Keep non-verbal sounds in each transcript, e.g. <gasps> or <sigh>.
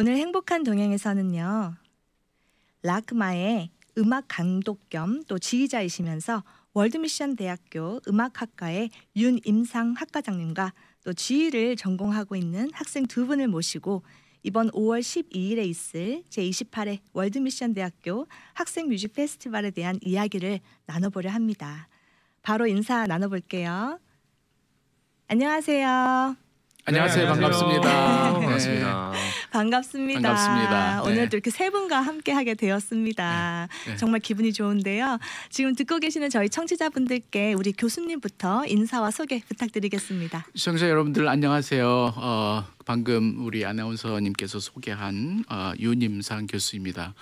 오늘 행복한 동행에서는요. 라크마의 음악 감독 겸 또 지휘자이시면서 월드미션 대학교 음악학과의 윤임상 학과장님과 또 지휘를 전공하고 있는 학생 두 분을 모시고 이번 5월 12일에 있을 제28회 월드미션 대학교 학생 뮤직 페스티벌에 대한 이야기를 나눠보려 합니다. 바로 인사 나눠볼게요. 안녕하세요. 안녕하세요. 네, 안녕하세요. 반갑습니다. 네. 반갑습니다. 반갑습니다. 반갑습니다. 오늘 도 네. 이렇게 세 분과 함께 하게 되었습니다. 네. 네. 정말 기분이 좋은데요. 지금 듣고 계시는 저희 청취자분들께 우리 교수님부터 인사와 소개 부탁드리겠습니다. 시청자 여러분들 안녕하세요. 어, 방금 우리 아나운서님께서 소개한 어, 유님상 교수입니다.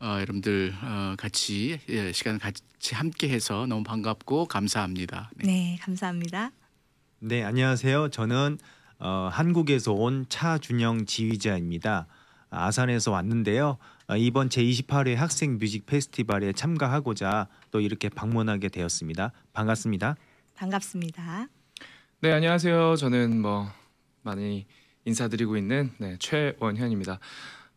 어, 여러분들 어, 같이 예, 시간 같이 함께해서 너무 반갑고 감사합니다. 네, 네 감사합니다. 네, 안녕하세요. 저는 어, 한국에서 온 차준영 지휘자입니다. 아산에서 왔는데요. 어, 이번 제28회 학생 뮤직 페스티벌에 참가하고자 또 이렇게 방문하게 되었습니다. 반갑습니다. 반갑습니다. 네, 안녕하세요. 저는 뭐 많이 인사드리고 있는 네, 최원현입니다.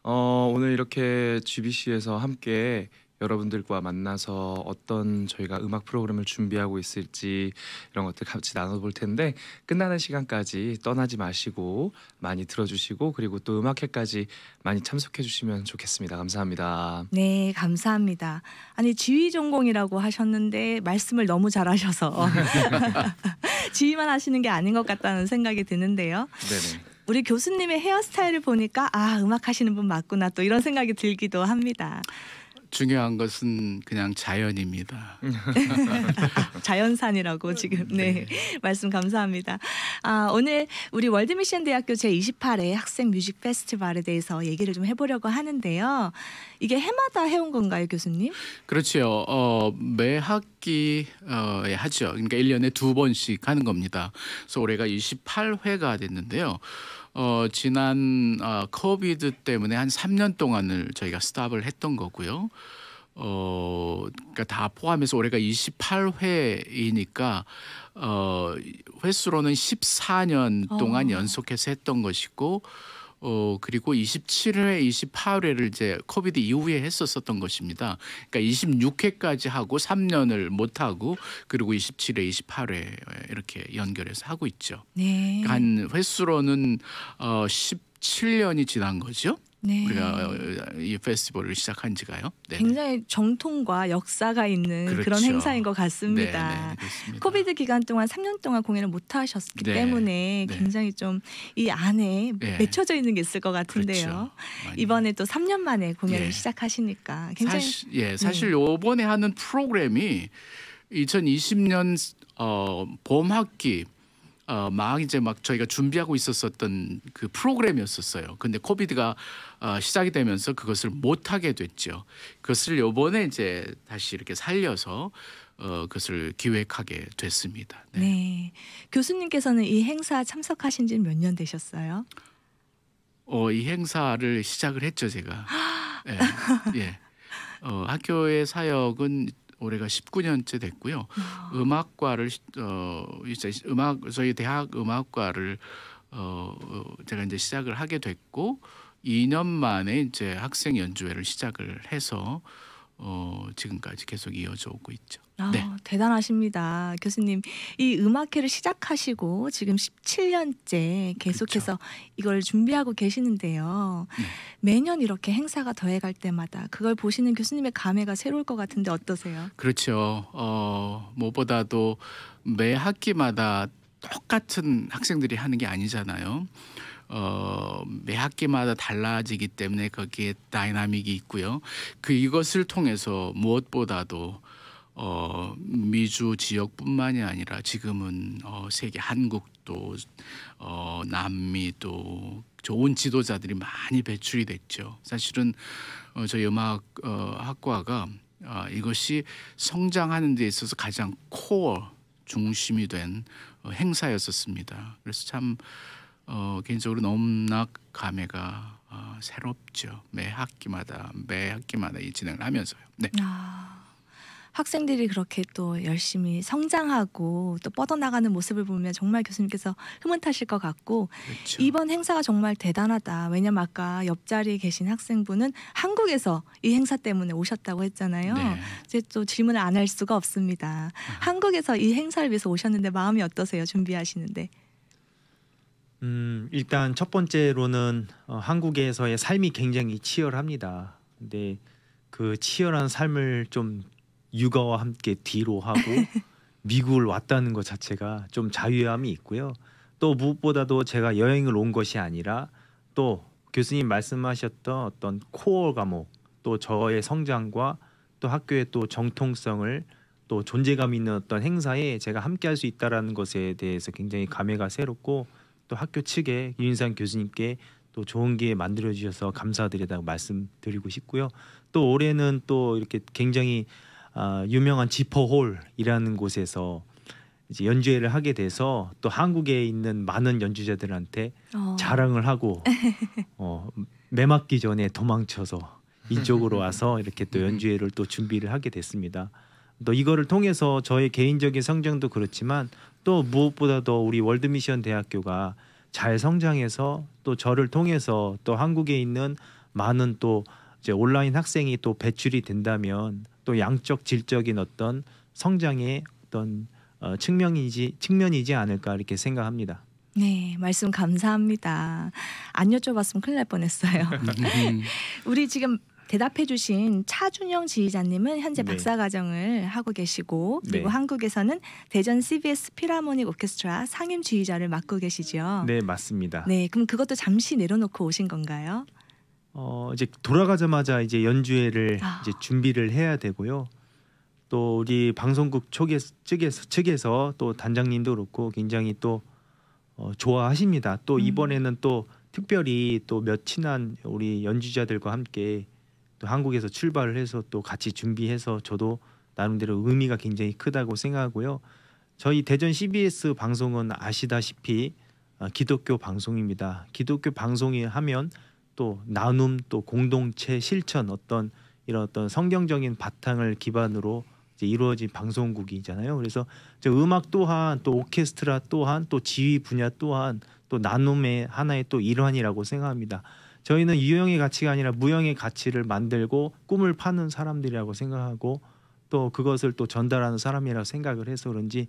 어, 오늘 이렇게 GBC에서 함께 여러분들과 만나서 어떤 저희가 음악 프로그램을 준비하고 있을지 이런 것들 같이 나눠볼 텐데 끝나는 시간까지 떠나지 마시고 많이 들어주시고 그리고 또 음악회까지 많이 참석해 주시면 좋겠습니다. 감사합니다. 네, 감사합니다. 아니 지휘 전공이라고 하셨는데 말씀을 너무 잘하셔서 <laughs> <laughs> 지휘만 하시는 게 아닌 것 같다는 생각이 드는데요. 네 우리 교수님의 헤어스타일을 보니까 아 음악 하시는 분 맞구나 또 이런 생각이 들기도 합니다. 중요한 것은 그냥 자연입니다. <laughs> 자연산이라고 지금 음, 네, 네. <laughs> 말씀 감사합니다. 아, 오늘 우리 월드미션 대학교 제28회 학생 뮤직 페스티벌에 대해서 얘기를 좀 해보려고 하는데요. 이게 해마다 해온 건가요, 교수님? 그렇죠 어, 매 학기 어, 예, 하죠. 그러니까 1년에 두 번씩 하는 겁니다. 그래서 올해가 28회가 됐는데요. 어, 지난 어, 코비드 때문에 한 3년 동안을 저희가 스탑을 했던 거고요. 어, 그러니까 다 포함해서 올해가 28회이니까 어, 횟수로는 14년 동안 어. 연속해서 했던 것이고 어 그리고 27회, 28회를 이제 코비드 이후에 했었었던 것입니다. 그러니까 26회까지 하고 3년을 못 하고 그리고 27회, 28회 어, 이렇게 연결해서 하고 있죠. 네. 그 횟수로는 어 17년이 지난 거죠. 네. 우리가 어, 어, 이 페스티벌을 시작한 지가요. 네네. 굉장히 정통과 역사가 있는 그렇죠. 그런 행사인 것 같습니다. 네네, 네, 코비드 기간 동안 3년 동안 공연을 못 하셨기 네. 때문에 네. 굉장히 좀 이 안에 네. 맺혀져 있는 게 있을 것 같은데요. 그렇죠. 이번에 또 3년 만에 공연을 예. 시작하시니까 굉장히 사실, 예 사실 네. 요번에 하는 프로그램이 2020년 어, 봄 학기 어, 막 이제 막 저희가 준비하고 있었었던 그 프로그램이었었어요. 근데 코비드가 어, 시작이 되면서 그것을 못 하게 됐죠. 그것을 요번에 이제 다시 이렇게 살려서 어, 그것을 기획하게 됐습니다. 네. 네. 교수님께서는 이 행사 참석하신 지 몇 년 되셨어요? 어, 이 행사를 시작을 했죠, 제가. <gasps> 예. 예. 어, 학교의 사역은 올해가 19년째 됐고요. 아. 음악과를 어 이제 음악 저희 대학 음악과를 어, 어 제가 이제 시작을 하게 됐고 2년 만에 이제 학생 연주회를 시작을 해서 어 지금까지 계속 이어져 오고 있죠. 아, 네. 대단하십니다. 교수님, 이 음악회를 시작하시고 지금 17년째 계속해서 그렇죠. 이걸 준비하고 계시는데요. 네. 매년 이렇게 행사가 더해갈 때마다 그걸 보시는 교수님의 감회가 새로울 것 같은데 어떠세요? 그렇죠. 어, 무엇보다도 매 학기마다 똑같은 학생들이 하는 게 아니잖아요. 어, 매 학기마다 달라지기 때문에 거기에 다이나믹이 있고요. 그 이것을 통해서 무엇보다도 어, 미주 지역뿐만이 아니라 지금은 어, 세계 한국도 어, 남미도 좋은 지도자들이 많이 배출이 됐죠. 사실은 어, 저희 음악 어, 학과가 어, 이것이 성장하는 데 있어서 가장 코어 중심이 된 어, 행사였었습니다. 그래서 참 어, 개인적으로 너무나 감회가 어, 새롭죠. 매 학기마다 매 학기마다 이 진행을 하면서요. 네. 아... 학생들이 그렇게 또 열심히 성장하고 또 뻗어나가는 모습을 보면 정말 교수님께서 흐뭇하실 것 같고 그렇죠. 이번 행사가 정말 대단하다. 왜냐면 아까 옆자리에 계신 학생분은 한국에서 이 행사 때문에 오셨다고 했잖아요. 네. 이제 또 질문을 안 할 수가 없습니다. 아. 한국에서 이 행사를 위해서 오셨는데 마음이 어떠세요? 준비하시는데. 음, 일단 첫 번째로는 어, 한국에서의 삶이 굉장히 치열합니다. 근데 그 치열한 삶을 좀 육아와 함께 뒤로 하고 <laughs> 미국을 왔다는 것 자체가 좀 자유함이 있고요. 또 무엇보다도 제가 여행을 온 것이 아니라 또 교수님 말씀하셨던 어떤 코어 과목 또 저의 성장과 또 학교의 또 정통성을 또 존재감 있는 어떤 행사에 제가 함께 할 수 있다라는 것에 대해서 굉장히 감회가 새롭고 또 학교 측에 윤상 교수님께 또 좋은 기회 만들어 주셔서 감사드리다고 말씀드리고 싶고요. 또 올해는 또 이렇게 굉장히 어, 유명한 지퍼홀이라는 곳에서 이제 연주회를 하게 돼서 또 한국에 있는 많은 연주자들한테 어. 자랑을 하고 <laughs> 어, 매맞기 전에 도망쳐서 이쪽으로 와서 이렇게 또 음. 연주회를 또 준비를 하게 됐습니다. 또 이거를 통해서 저의 개인적인 성장도 그렇지만 또 무엇보다도 우리 월드미션 대학교가 잘 성장해서 또 저를 통해서 또 한국에 있는 많은 또 이제 온라인 학생이 또 배출이 된다면 또 양적 질적인 어떤 성장의 어떤 어, 측면이지 측면이지 않을까 이렇게 생각합니다. 네, 말씀 감사합니다. 안 여쭤봤으면 큰일 날 뻔했어요. 음. <laughs> 우리 지금 대답해주신 차준영 지휘자님은 현재 네. 박사과정을 하고 계시고 그리고 네. 한국에서는 대전 CBS 피라모닉 오케스트라 상임 지휘자를 맡고 계시죠. 네, 맞습니다. 네, 그럼 그것도 잠시 내려놓고 오신 건가요? 어 이제 돌아가자마자 이제 연주회를 아. 이제 준비를 해야 되고요. 또 우리 방송국 쪽에, 측에서 측에서 또 단장님도 그렇고 굉장히 또 어, 좋아하십니다. 또 음. 이번에는 또 특별히 또몇 친한 우리 연주자들과 함께 또 한국에서 출발을 해서 또 같이 준비해서 저도 나름대로 의미가 굉장히 크다고 생각하고요. 저희 대전 CBS 방송은 아시다시피 어, 기독교 방송입니다. 기독교 방송이 하면 또 나눔 또 공동체 실천 어떤 이런 어떤 성경적인 바탕을 기반으로 이루어진 방송국이잖아요. 그래서 음악 또한 또 오케스트라 또한 또 지휘 분야 또한 또 나눔의 하나의 또 일환이라고 생각합니다. 저희는 유형의 가치가 아니라 무형의 가치를 만들고 꿈을 파는 사람들이라고 생각하고 또 그것을 또 전달하는 사람이라고 생각을 해서 그런지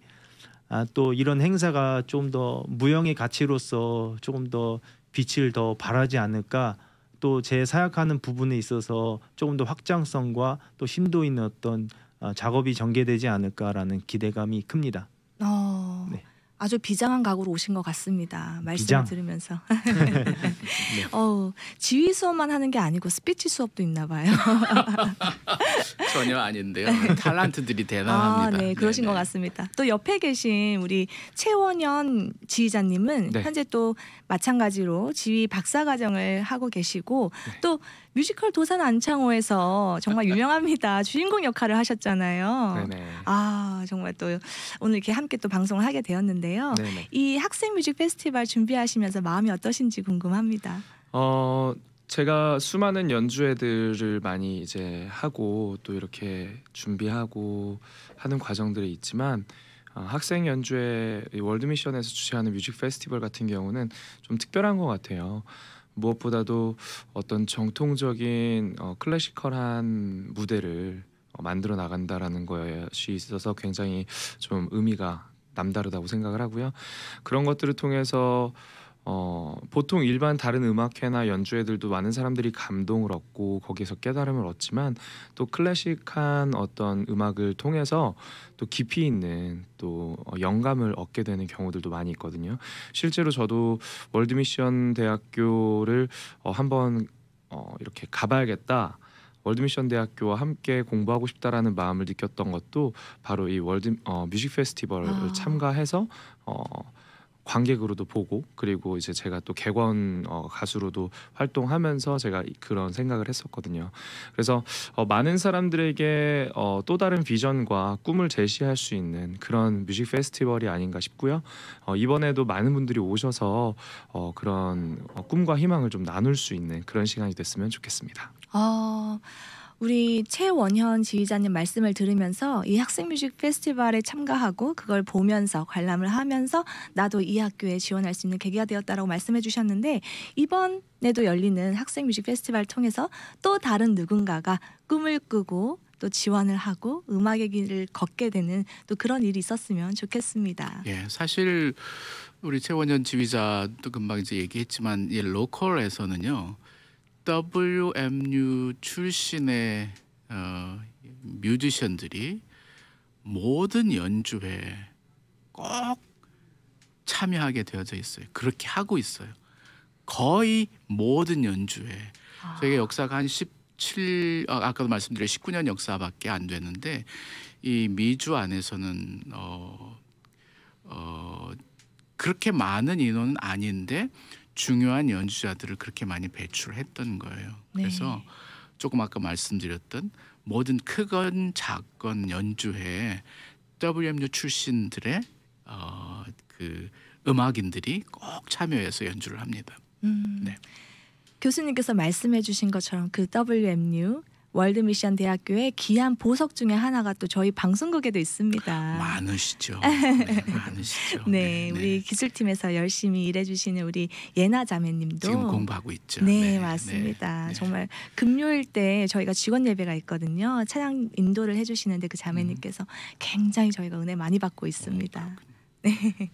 아, 또 이런 행사가 좀 더 무형의 가치로서 조금 더 빛을 더 바라지 않을까 또 제 사역하는 부분에 있어서 조금 더 확장성과 또 심도 있는 어떤 어, 작업이 전개되지 않을까라는 기대감이 큽니다. 아주 비장한 각오로 오신 것 같습니다. 말씀 비장. 들으면서. <laughs> 네. 어, 지휘 수업만 하는 게 아니고 스피치 수업도 있나 봐요. <laughs> 전혀 아닌데요. 네. 탤런트들이 대단합니다. 아, 네, 그러신 네네. 것 네. 같습니다. 또 옆에 계신 우리 최원현 지휘자님은 네. 현재 또 마찬가지로 지휘 박사 과정을 하고 계시고 네. 또 뮤지컬 도산 안창호에서 정말 <laughs> 유명합니다. 주인공 역할을 하셨잖아요. 네네. 아 정말 또 오늘 이렇게 함께 또 방송을 하게 되었는데요. 네네. 이 학생 뮤직 페스티벌 준비하시면서 마음이 어떠신지 궁금합니다. 어 제가 수많은 연주회들을 많이 이제 하고 또 이렇게 준비하고 하는 과정들이 있지만 어, 학생 연주회 월드미션에서 주최하는 뮤직 페스티벌 같은 경우는 좀 특별한 것 같아요. 무엇보다도 어떤 정통적인 어, 클래시컬한 무대를 어, 만들어 나간다라는 것이 있어서 굉장히 좀 의미가 남다르다고 생각을 하고요. 그런 것들을 통해서 어, 보통 일반 다른 음악회나 연주회들도 많은 사람들이 감동을 얻고 거기서 깨달음을 얻지만 또 클래식한 어떤 음악을 통해서 또 깊이 있는 또 어, 영감을 얻게 되는 경우들도 많이 있거든요. 실제로 저도 월드미션 대학교를 어, 한번 어, 이렇게 가봐야겠다. 월드미션 대학교와 함께 공부하고 싶다라는 마음을 느꼈던 것도 바로 이 월드 어, 뮤직 페스티벌을 아. 참가해서 어, 관객으로도 보고 그리고 이제 제가 또 개관 어, 가수로도 활동하면서 제가 그런 생각을 했었거든요. 그래서 어, 많은 사람들에게 어, 또 다른 비전과 꿈을 제시할 수 있는 그런 뮤직 페스티벌이 아닌가 싶고요. 어, 이번에도 많은 분들이 오셔서 어, 그런 어, 꿈과 희망을 좀 나눌 수 있는 그런 시간이 됐으면 좋겠습니다. 어... 우리 최원현 지휘자님 말씀을 들으면서 이 학생 뮤직 페스티벌에 참가하고 그걸 보면서 관람을 하면서 나도 이 학교에 지원할 수 있는 계기가 되었다라고 말씀해 주셨는데 이번 에도 열리는 학생 뮤직 페스티벌 통해서 또 다른 누군가가 꿈을 꾸고 또 지원을 하고 음악의 길을 걷게 되는 또 그런 일이 있었으면 좋겠습니다. 예, 사실 우리 최원현 지휘자도 금방 이제 얘기했지만 이 로컬에서는요. WMU 출신의 어, 뮤지션들이 모든 연주회에 꼭 참여하게 되어져 있어요. 그렇게 하고 있어요. 거의 모든 연주회. 아. 저희 역사가 한 17, 아, 아까도 말씀드린 19년 역사밖에 안 되는데 이 미주 안에서는 어, 어, 그렇게 많은 인원은 아닌데 중요한 연주자들을 그렇게 많이 배출했던 거예요. 네. 그래서 네. 조금 아까 말씀드렸던 모든 크건 작건 연주회에 WMU 출신들의 어, 그 음악인들이 꼭 참여해서 연주를 합니다. 음. 네. 교수님께서 말씀해 주신 것처럼 그 WMU 월드미션 대학교의 귀한 보석 중에 하나가 또 저희 방송국에도 있습니다. 많으시죠. <laughs> 네, 많으시죠. 네, 네, 네, 우리 기술팀에서 열심히 일해주시는 우리 예나 자매님도 지금 공부하고 있죠. 네, 네, 네. 맞습니다. 정말 금요일 때 저희가 직원 예배가 있거든요. 차량 인도를 해주시는데 그 자매님께서 음. 굉장히 저희가 은혜 많이 받고 어, 있습니다. 오, 네.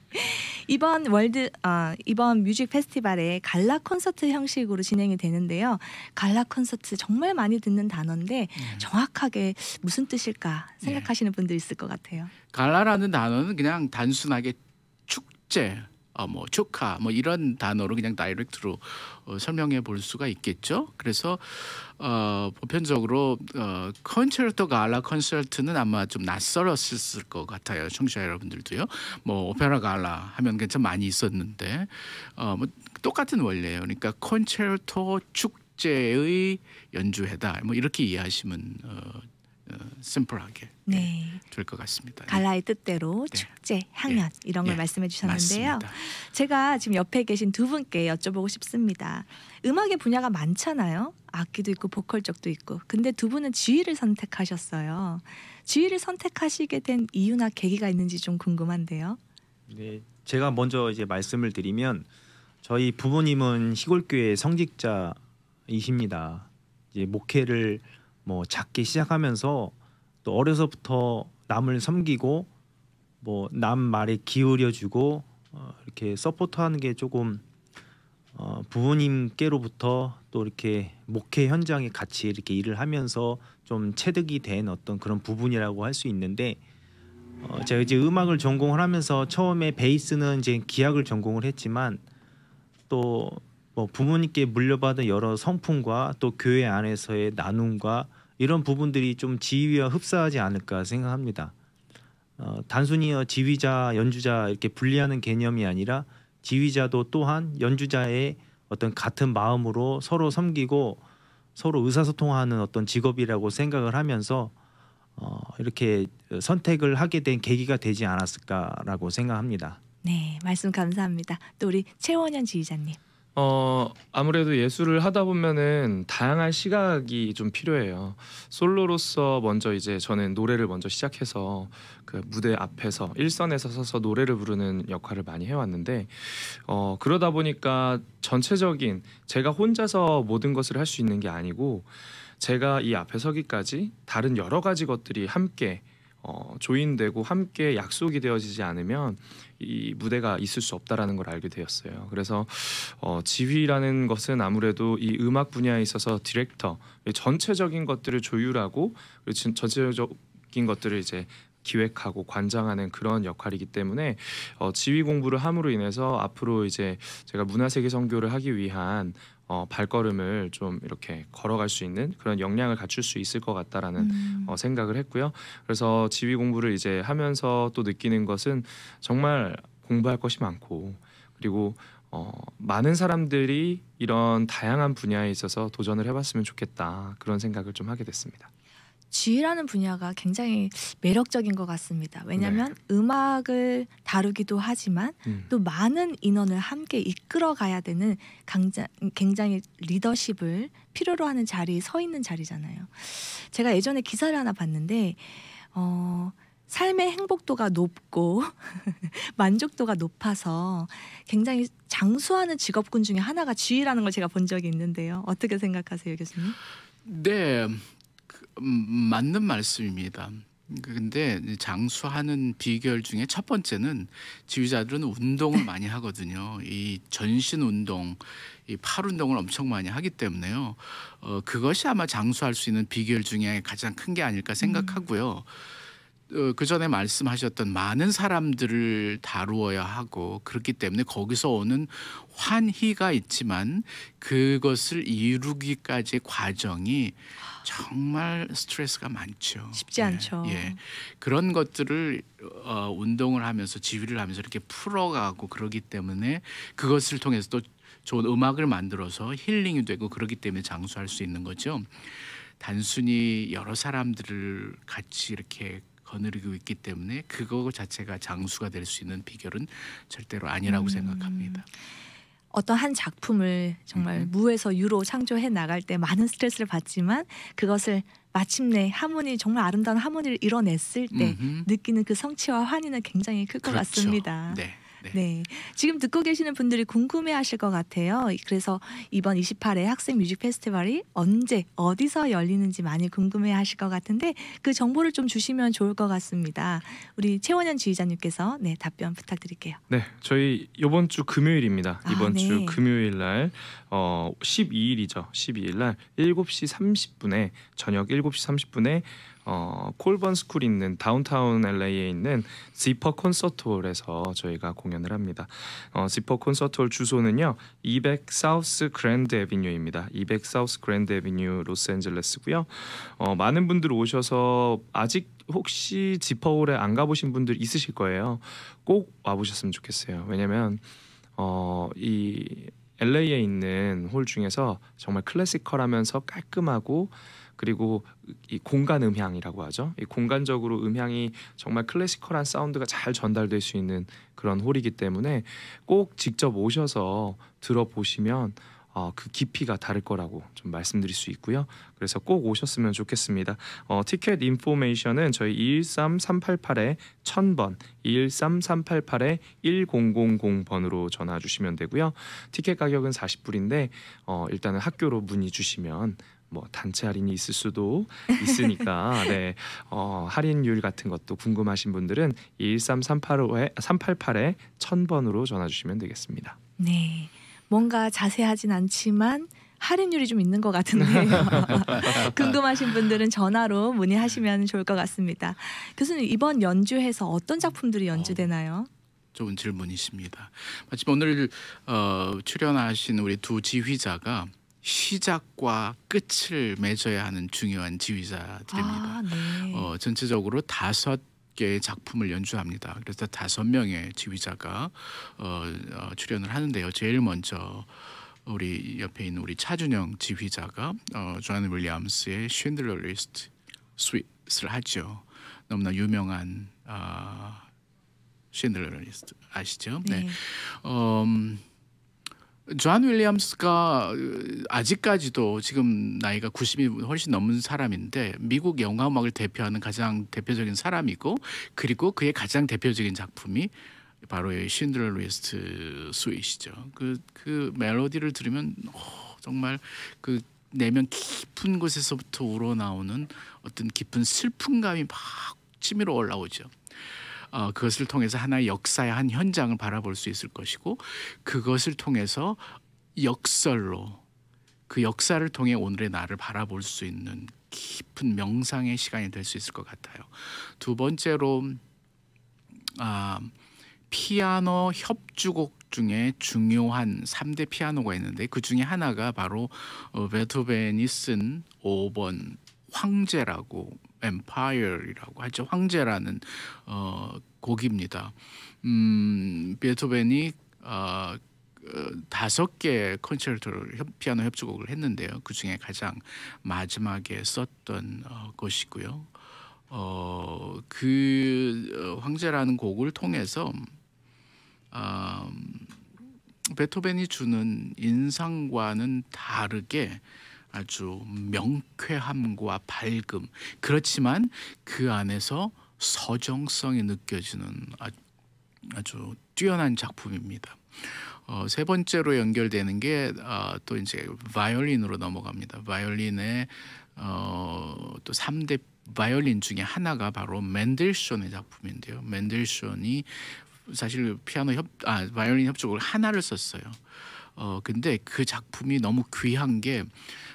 이번 월드 아, 이번 뮤직 페스티벌에 갈라 콘서트 형식으로 진행이 되는데요. 갈라 콘서트 정말 많이 듣는 단어인데 음. 정확하게 무슨 뜻일까 예. 생각하시는 네. 분들 있을 것 같아요. 갈라라는 단어는 그냥 단순하게 축제 어, 뭐 축하 뭐 이런 단어로 그냥 다이렉트로 어, 설명해 볼 수가 있겠죠. 그래서 어, 보편적으로 어, 콘체르토 갈라 콘서트는 아마 좀 낯설었을 것 같아요. 청취자 여러분들도요. 뭐 오페라 갈라 하면 괜찮 많이 있었는데 어, 뭐 똑같은 원리예요. 그러니까 콘체르토 축제의 연주회다. 뭐 이렇게 이해하시면 어, 어, 심플하게 네. 예, 될것 같습니다. 갈라의 뜻대로 네. 축제, 예. 향연 예. 이런 걸 예. 말씀해 주셨는데요. 맞습니다. 제가 지금 옆에 계신 두 분께 여쭤보고 싶습니다. 음악의 분야가 많잖아요. 악기도 있고 보컬 쪽도 있고. 근데 두 분은 지휘를 선택하셨어요. 지휘를 선택하시게 된 이유나 계기가 있는지 좀 궁금한데요. 네, 제가 먼저 이제 말씀을 드리면 저희 부모님은 시골교회 성직자이십니다. 이제 목회를 뭐 작게 시작하면서 또 어려서부터 남을 섬기고 뭐 남 말에 기울여주고 어, 이렇게 서포트하는 게 조금 어, 부모님께로부터 또 이렇게 목회 현장에 같이 이렇게 일을 하면서 좀 체득이 된 어떤 그런 부분이라고 할 수 있는데 어, 제가 이제 음악을 전공을 하면서 처음에 베이스는 이제 기악을 전공을 했지만 또뭐 부모님께 물려받은 여러 성품과 또 교회 안에서의 나눔과 이런 부분들이 좀 지위와 흡사하지 않을까 생각합니다. 어, 단순히 어, 지휘자, 연주자 이렇게 분리하는 개념이 아니라 지휘자도 또한 연주자의 어떤 같은 마음으로 서로 섬기고 서로 의사소통하는 어떤 직업이라고 생각을 하면서 어, 이렇게 선택을 하게 된 계기가 되지 않았을까라고 생각합니다. 네, 말씀 감사합니다. 또 우리 최원현 지휘자님. 어 아무래도 예술을 하다 보면은 다양한 시각이 좀 필요해요. 솔로로서 먼저 이제 저는 노래를 먼저 시작해서 그 무대 앞에서 일선에서 서서 노래를 부르는 역할을 많이 해왔는데 어 그러다 보니까 전체적인 제가 혼자서 모든 것을 할 수 있는 게 아니고 제가 이 앞에 서기까지 다른 여러 가지 것들이 함께 어, 조인되고 함께 약속이 되어지지 않으면 이 무대가 있을 수 없다라는 걸 알게 되었어요. 그래서 어, 지휘라는 것은 아무래도 이 음악 분야에 있어서 디렉터 전체적인 것들을 조율하고 그리고 전체적인 것들을 이제 기획하고 관장하는 그런 역할이기 때문에 어, 지휘 공부를 함으로 인해서 앞으로 이제 제가 문화세계 선교를 하기 위한 어, 발걸음을 좀 이렇게 걸어갈 수 있는 그런 역량을 갖출 수 있을 것 같다라는 음. 어, 생각을 했고요. 그래서 지휘 공부를 이제 하면서 또 느끼는 것은 정말 공부할 것이 많고 그리고 어, 많은 사람들이 이런 다양한 분야에 있어서 도전을 해봤으면 좋겠다 그런 생각을 좀 하게 됐습니다. 쥐라는 분야가 굉장히 매력적인 것 같습니다. 왜냐하면 네. 음악을 다루기도 하지만 음. 또 많은 인원을 함께 이끌어가야 되는 강자, 굉장히 리더십을 필요로 하는 자리에 서 있는 자리잖아요. 제가 예전에 기사를 하나 봤는데 어, 삶의 행복도가 높고 <laughs> 만족도가 높아서 굉장히 장수하는 직업군 중에 하나가 쥐라는 걸 제가 본 적이 있는데요. 어떻게 생각하세요, 교수님? 네, 음, 맞는 말씀입니다. 근데 장수하는 비결 중에 첫 번째는 지휘자들은 운동을 많이 하거든요. 이 전신 운동, 이 팔 운동을 엄청 많이 하기 때문에요. 어, 그것이 아마 장수할 수 있는 비결 중에 가장 큰 게 아닐까 생각하고요. 음. 어, 그 전에 말씀하셨던 많은 사람들을 다루어야 하고 그렇기 때문에 거기서 오는 환희가 있지만 그것을 이루기까지의 과정이 정말 스트레스가 많죠. 쉽지 예, 않죠. 예, 그런 것들을 어, 운동을 하면서 지휘를 하면서 이렇게 풀어가고 그러기 때문에 그것을 통해서 또 좋은 음악을 만들어서 힐링이 되고 그러기 때문에 장수할 수 있는 거죠. 단순히 여러 사람들을 같이 이렇게 거느리고 있기 때문에 그거 자체가 장수가 될 수 있는 비결은 절대로 아니라고 음. 생각합니다. 어떤 한 작품을 정말 음. 무에서 유로 창조해 나갈 때 많은 스트레스를 받지만 그것을 마침내 하모니 정말 아름다운 하모니를 이뤄냈을 때 음흠. 느끼는 그 성취와 환희는 굉장히 클것 그렇죠. 같습니다. 네. 네. 네. 지금 듣고 계시는 분들이 궁금해하실 것 같아요. 그래서 이번 28회 학생 뮤직 페스티벌이 언제 어디서 열리는지 많이 궁금해하실 것 같은데 그 정보를 좀 주시면 좋을 것 같습니다. 우리 최원현 지휘자님께서 네 답변 부탁드릴게요. 네, 저희 이번 주 금요일입니다. 아, 이번 네. 주 금요일 날 어, 12일이죠. 12일 날 7시 30분에 저녁 7시 30분에 어, 콜번 스쿨 있는 다운타운 LA에 있는 지퍼 콘서트홀에서 저희가 공연을 합니다. 어, 지퍼 콘서트홀 주소는요. 200 사우스 그랜드 에비뉴입니다. 200 사우스 그랜드 에비뉴 로스앤젤레스고요. 어, 많은 분들 오셔서 아직 혹시 지퍼홀에 안 가보신 분들 있으실 거예요. 꼭 와보셨으면 좋겠어요. 왜냐면 어, 이 LA에 있는 홀 중에서 정말 클래식컬하면서 깔끔하고 그리고 이 공간 음향이라고 하죠. 이 공간적으로 음향이 정말 클래시컬한 사운드가 잘 전달될 수 있는 그런 홀이기 때문에 꼭 직접 오셔서 들어보시면 어, 그 깊이가 다를 거라고 좀 말씀드릴 수 있고요. 그래서 꼭 오셨으면 좋겠습니다. 어, 티켓 인포메이션은 저희 1 3 3 8 8에 1000번, 1 3 3 8 8에 1000번으로 전화 주시면 되고요. 티켓 가격은 40불인데 어, 일단은 학교로 문의 주시면 뭐 단체 할인이 있을 수도 있으니까 <laughs> 네. 어, 할인율 같은 것도 궁금하신 분들은 1 3 3 8에 388에 1000번으로 전화 주시면 되겠습니다. 네. 뭔가 자세하진 않지만 할인율이 좀 있는 것 같은데요. <laughs> 궁금하신 분들은 전화로 문의하시면 네. 좋을 것 같습니다. 교수님 이번 연주에서 어떤 작품들이 연주되나요? 어, 좋은 질문이십니다. 마침 오늘 어, 출연하신 우리 두 지휘자가 시작과 끝을 맺어야 하는 중요한 지휘자들입니다. 아, 네. 어, 전체적으로 다섯 개의 작품을 연주합니다. 그래서 다섯 명의 지휘자가 어, 어, 출연을 하는데요. 제일 먼저 우리 옆에 있는 우리 차준영 지휘자가 어, 존 윌리엄스의 쉰들러 리스트 스윗을 하죠. 너무나 유명한 쉰들러 아, 리스트 아시죠? 네. 네. 음, 존 윌리엄스가 어, 아직까지도 지금 나이가 90이 훨씬 넘은 사람인데 미국 영화 음악을 대표하는 가장 대표적인 사람이고 그리고 그의 가장 대표적인 작품이 바로 신드렐 리스트 스윗이죠. 그, 그 멜로디를 들으면 오, 어, 정말 그 내면 깊은 곳에서부터 우러나오는 어떤 깊은 슬픔감이 막 치밀어 올라오죠. 어, 그것을 통해서 하나의 역사의 한 현장을 바라볼 수 있을 것이고 그것을 통해서 역설로 그 역사를 통해 오늘의 나를 바라볼 수 있는 깊은 명상의 시간이 될 수 있을 것 같아요. 두 번째로 아, 피아노 협주곡 중에 중요한 3대 피아노가 있는데 그 중에 하나가 바로 어, 베토벤이 쓴 5번 황제라고 엠파이어라고 하죠. 황제라는 어, 곡입니다. 음, 베토벤이 어, 그 다섯 개의 콘체르토를 피아노 협주곡을 했는데요. 그 중에 가장 마지막에 썼던 어, 것이고요. 어, 그 어, 황제라는 곡을 통해서 어, 베토벤이 주는 인상과는 다르게 아주 명쾌함과 밝음 그렇지만 그 안에서 서정성이 느껴지는 아, 아주 뛰어난 작품입니다. 어, 세 번째로 연결되는 게또 아, 어, 이제 바이올린으로 넘어갑니다. 바이올린의 어, 또 3대 바이올린 중에 하나가 바로 맨델션의 작품인데요. 맨델션이 사실 피아노 협, 아, 바이올린 협주곡을 하나를 썼어요. 어 근데 그 작품이 너무 귀한 게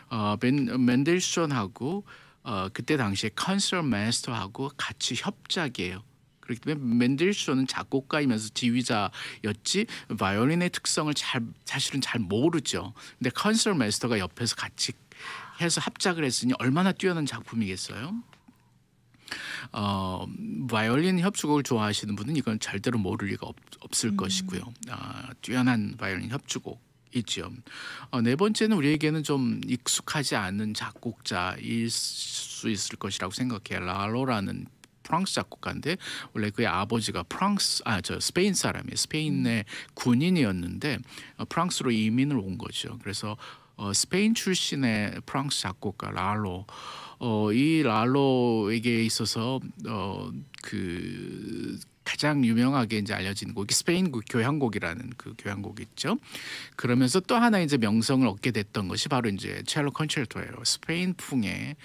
어, 맨, 맨델슨하고 어, 그때 당시에 컨설 마스터하고 같이 협작이에요. 그렇기 때문에 맨델슨은 작곡가이면서 지휘자였지 바이올린의 특성을 잘 사실은 잘 모르죠. 근데 컨설 마스터가 옆에서 같이 해서 합작을 했으니 얼마나 뛰어난 작품이겠어요. 어, 바이올린 협주곡을 좋아하시는 분은 이건 절대로 모를 리가 없, 을 음. 것이고요. 아, 뛰어난 바이올린 협주곡. 있지요. 어, 네 번째는 우리에게는 좀 익숙하지 않은 작곡자일 수 있을 것이라고 생각해요. 라로라는 프랑스 작곡가인데 원래 그의 아버지가 프랑스 아 저 스페인 사람이 스페인의 음. 군인이었는데 어, 프랑스로 이민을 온 거죠. 그래서 어, 스페인 출신의 프랑스 작곡가 라로 어, 이 라로에게 있어서 어, 그 가장 유명하게 이제 알려진 곡이 스페인 교향곡이라는 그교향곡 있죠. 그러면서 또 하나 이제 명성을 얻게 됐던 것이 바로 이제 첼로 컨체르토예요. 스페인 풍의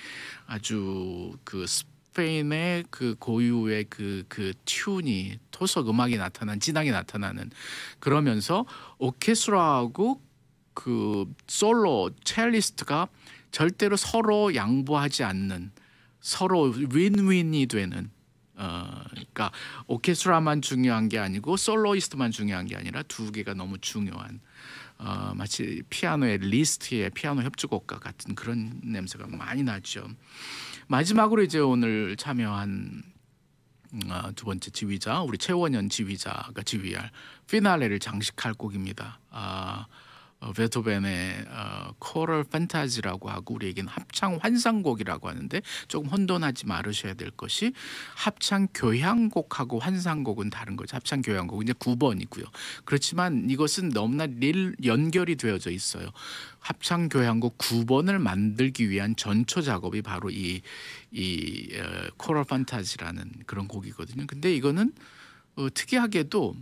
아주 그 스페인의 그 고유의 그그 그 튠이 토속 음악이 나타난 진하게 나타나는 그러면서 오케스트라하고 그 솔로 첼리스트가 절대로 서로 양보하지 않는 서로 윈윈이 되는 어, 그러니까 오케스트라만 중요한 게 아니고 솔로이스트만 중요한 게 아니라 두 개가 너무 중요한 어, 마치 피아노의 리스트의 피아노 협주곡과 같은 그런 냄새가 많이 나죠. 마지막으로 이제 오늘 참여한 어, 두 번째 지휘자 우리 최원현 지휘자가 지휘할 피날레를 장식할 곡입니다. 아, 어, 어, 베토벤의 어, 코럴 판타지라고 하고 우리에게는 합창 환상곡이라고 하는데 조금 혼돈하지 말으셔야 될 것이 합창 교향곡하고 환상곡은 다른 거죠. 합창 교향곡은 이제 9번이고요. 그렇지만 이것은 너무나 릴 연결이 되어져 있어요. 합창 교향곡 9번을 만들기 위한 전초 작업이 바로 이이 어, 코럴 판타지라는 그런 곡이거든요. 근데 이거는 어, 특이하게도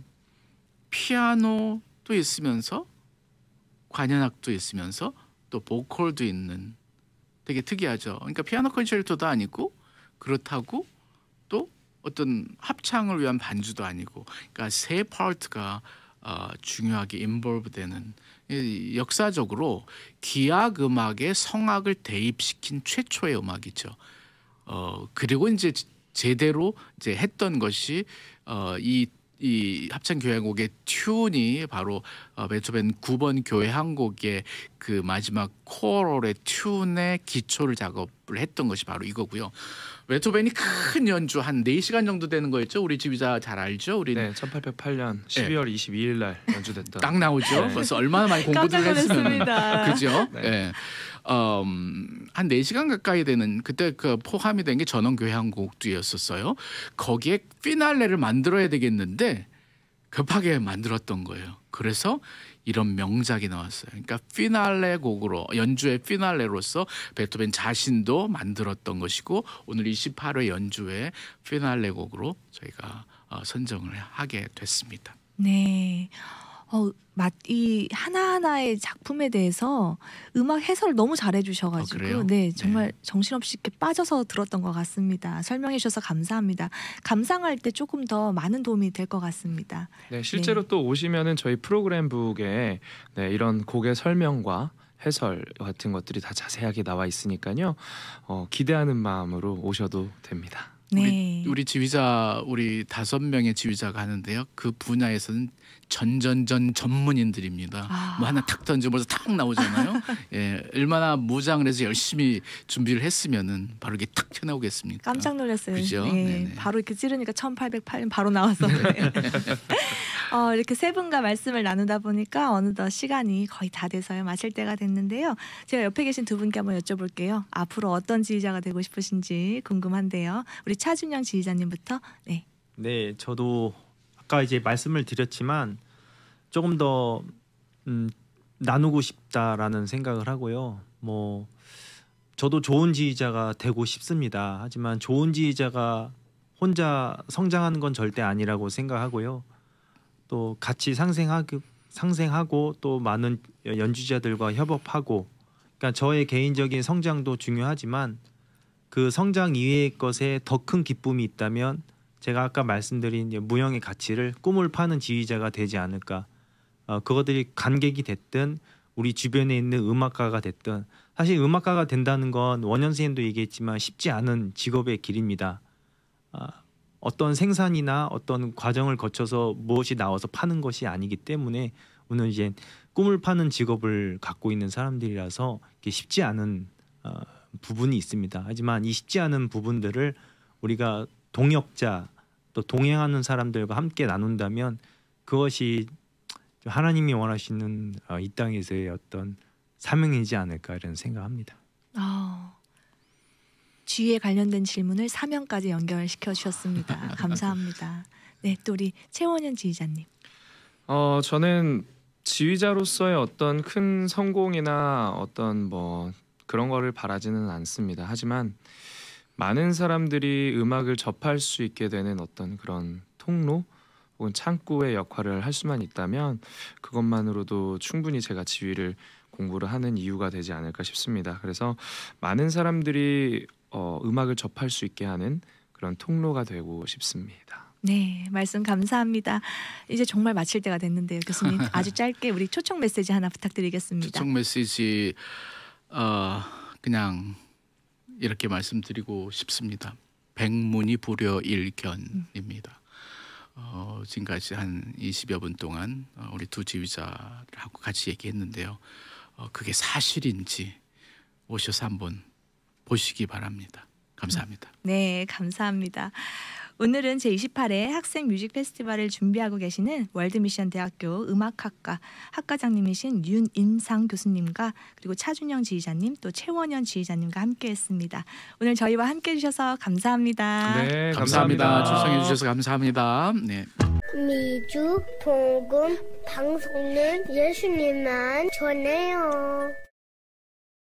피아노도 있으면서 관현악도 있으면서 또 보컬도 있는 되게 특이하죠. 그러니까 피아노 콘체르토도 아니고 그렇다고 또 어떤 합창을 위한 반주도 아니고 그러니까 세 파트가 어, 중요하게 인볼브되는 역사적으로 기악 음악에 성악을 대입시킨 최초의 음악이죠. 어, 그리고 이제 제대로 이제 했던 것이 어, 이이 합창 교향곡의 튠이 바로 어, 베토벤 9번 교향곡의 그 마지막 코럴의 튠의 기초를 작업을 했던 것이 바로 이거고요. 베토벤이 큰 연주 한 4시간 정도 되는 거였죠. 우리 지휘자 잘 알죠? 우리 네, 1808년 12월 네. 22일 날 연주됐던. 딱 나오죠. 네. 벌써 얼마나 많이 공부를 했으면. 그죠? 네. 네. 음, 한 4시간 가까이 되는 그때 그 포함이 된 게 전원 교향곡도였었어요. 거기에 피날레를 만들어야 되겠는데 급하게 만들었던 거예요. 그래서 이런 명작이 나왔어요. 그러니까 피날레 곡으로 연주의 피날레로서 베토벤 자신도 만들었던 것이고 오늘 28회 연주의 피날레 곡으로 저희가 어, 선정을 하게 됐습니다. 네. 어, 이 하나하나의 작품에 대해서 음악 해설을 너무 잘해 주셔 가지고 어, 아, 네, 네, 정말 네. 정신없이 이렇게 빠져서 들었던 것 같습니다. 설명해 주셔서 감사합니다. 감상할 때 조금 더 많은 도움이 될 것 같습니다. 네, 네. 실제로 네. 또 오시면은 저희 프로그램북에 네, 이런 곡의 설명과 해설 같은 것들이 다 자세하게 나와 있으니까요. 어, 기대하는 마음으로 오셔도 됩니다. 네. 우리, 우리 지휘자 우리 다섯 명의 지휘자가 하는데요. 그 분야에서는 전전전 전문인들입니다. 아. 뭐 하나 탁 던져버려서 탁 나오잖아요. <laughs> 예, 얼마나 무장을 해서 열심히 준비를 했으면은 바로 이게 탁 튀어나오겠습니까? 깜짝 놀랐어요. 그죠? 네, 바로 이렇게 찌르니까 1 8 0 8년 바로 나와서 네. <laughs> 어, 이렇게 세 분과 말씀을 나누다 보니까 어느덧 시간이 거의 다 돼서요. 마실 때가 됐는데요. 제가 옆에 계신 두 분께 한번 여쭤볼게요. 앞으로 어떤 지휘자가 되고 싶으신지 궁금한데요. 우리 차준영 지휘자님부터 네. 네, 저도 아까 이제 말씀을 드렸지만 조금 더 음, 나누고 싶다라는 생각을 하고요. 뭐 저도 좋은 지휘자가 되고 싶습니다. 하지만 좋은 지휘자가 혼자 성장하는 건 절대 아니라고 생각하고요. 또 같이 상생하고 상생하고 또 많은 연주자들과 협업하고 그러니까 저의 개인적인 성장도 중요하지만 그 성장 이외의 것에 더 큰 기쁨이 있다면 제가 아까 말씀드린 무형의 가치를 꿈을 파는 지휘자가 되지 않을까. 어, 그것들이 관객이 됐든 우리 주변에 있는 음악가가 됐든 사실 음악가가 된다는 건 원현 선생님도 얘기했지만 쉽지 않은 직업의 길입니다. 어, 어떤 생산이나 어떤 과정을 거쳐서 무엇이 나와서 파는 것이 아니기 때문에 오늘 이제 꿈을 파는 직업을 갖고 있는 사람들이라서 쉽지 않은 어, 부분이 있습니다. 하지만 이 쉽지 않은 부분들을 우리가 동역자 또 동행하는 사람들과 함께 나눈다면 그것이 하나님이 원하시는 어, 이 땅에서의 어떤 사명이지 않을까 이런 생각합니다. 아. 어, 주위에 관련된 질문을 사명까지 연결시켜 주셨습니다. <laughs> 감사합니다. 네, 또 우리 최원현 지휘자님. 어, 저는 지휘자로서의 어떤 큰 성공이나 어떤 뭐 그런 거를 바라지는 않습니다. 하지만 많은 사람들이 음악을 접할 수 있게 되는 어떤 그런 통로 혹은 창구의 역할을 할 수만 있다면 그것만으로도 충분히 제가 지휘를 공부를 하는 이유가 되지 않을까 싶습니다. 그래서 많은 사람들이 어, 음악을 접할 수 있게 하는 그런 통로가 되고 싶습니다. 네, 말씀 감사합니다. 이제 정말 마칠 때가 됐는데요, 교수님. <laughs> 아주 짧게 우리 초청 메시지 하나 부탁드리겠습니다. 초청 메시지 어, 그냥 이렇게 말씀드리고 싶습니다. 백문이 불여일견입니다. 어, 지금까지 한 20여 분 동안 어, 우리 두 지휘자하고 같이 얘기했는데요. 어, 그게 사실인지 오셔서 한번 보시기 바랍니다. 감사합니다. 네, 감사합니다. 오늘은 제28회 학생 뮤직 페스티벌을 준비하고 계시는 월드미션 대학교 음악학과 학과장님이신 윤임상 교수님과 그리고 차준영 지휘자님 또 최원현 지휘자님과 함께했습니다. 오늘 저희와 함께해 주셔서 감사합니다. 네, 감사합니다. 감사합니다. 초청해 주셔서 감사합니다. 네. 미주 복음 방송은 예수님만 전해요.